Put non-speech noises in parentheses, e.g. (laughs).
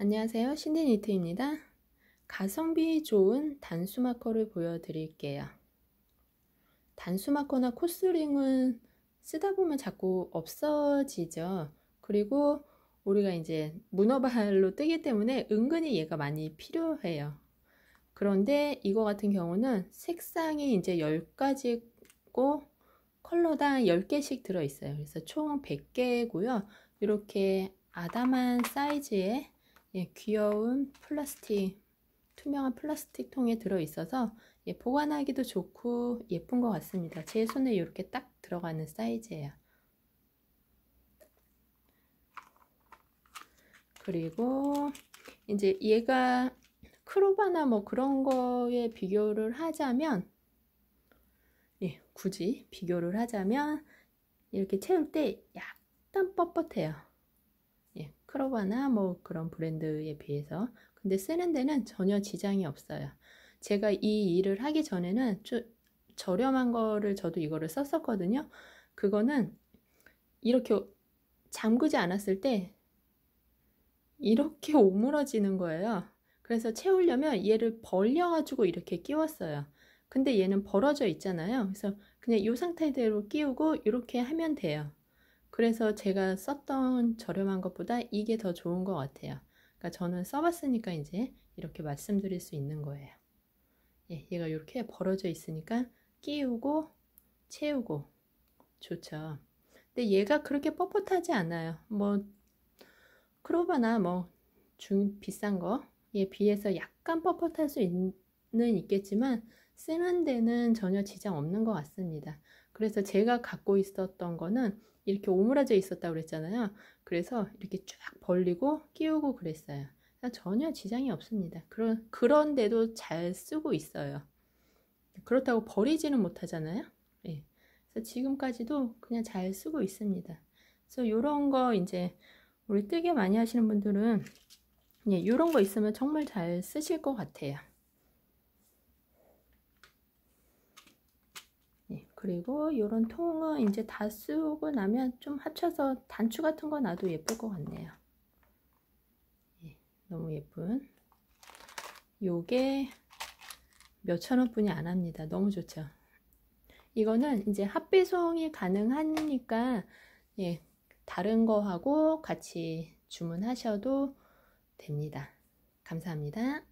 안녕하세요. 신디니트입니다. 가성비 좋은 단수 마커를 보여드릴게요. 단수 마커나 코스링은 쓰다 보면 자꾸 없어지죠. 그리고 우리가 이제 문어발로 뜨기 때문에 은근히 얘가 많이 필요해요. 그런데 이거 같은 경우는 색상이 이제 10가지고 컬러당 10개씩 들어있어요. 그래서 총 100개고요. 이렇게 아담한 사이즈의 예, 귀여운 플라스틱 투명한 플라스틱 통에 들어있어서 예, 보관하기도 좋고 예쁜 것 같습니다. 제 손에 이렇게 딱 들어가는 사이즈예요. 그리고 이제 얘가 크로바나 뭐 그런 거에 비교를 하자면 예, 굳이 비교를 하자면 이렇게 채울 때 약간 뻣뻣해요. 크로바나 뭐 그런 브랜드에 비해서 근데 쓰는 데는 전혀 지장이 없어요 제가 이 일을 하기 전에는 좀 저렴한 거를 저도 이거를 썼었거든요 그거는 이렇게 잠그지 않았을 때 이렇게 (laughs) 오므러지는 거예요 그래서 채우려면 얘를 벌려 가지고 이렇게 끼웠어요 근데 얘는 벌어져 있잖아요 그래서 그냥 이 상태대로 끼우고 이렇게 하면 돼요 그래서 제가 썼던 저렴한 것보다 이게 더 좋은 것 같아요. 그러니까 저는 써봤으니까 이제 이렇게 말씀드릴 수 있는 거예요. 예, 얘가 이렇게 벌어져 있으니까 끼우고 채우고 좋죠. 근데 얘가 그렇게 뻣뻣하지 않아요. 뭐 크로바나 뭐 중 비싼 거에 비해서 약간 뻣뻣할 수는 있겠지만 쓰는 데는 전혀 지장 없는 것 같습니다. 그래서 제가 갖고 있었던 거는 이렇게 오므라져 있었다고 그랬잖아요. 그래서 이렇게 쫙 벌리고 끼우고 그랬어요. 전혀 지장이 없습니다. 그런, 그런데도 잘 쓰고 있어요. 그렇다고 버리지는 못하잖아요. 예. 그래서 지금까지도 그냥 잘 쓰고 있습니다. 그래서 이런 거 이제 우리 뜨개 많이 하시는 분들은 이런 거 있으면 정말 잘 쓰실 것 같아요. 그리고 이런 통은 이제 다 쓰고 나면 좀 합쳐서 단추 같은 거 놔도 예쁠 것 같네요. 예, 너무 예쁜. 요게 몇천 원뿐이 안 합니다. 너무 좋죠. 이거는 이제 합배송이 가능하니까 예, 다른 거하고 같이 주문하셔도 됩니다. 감사합니다.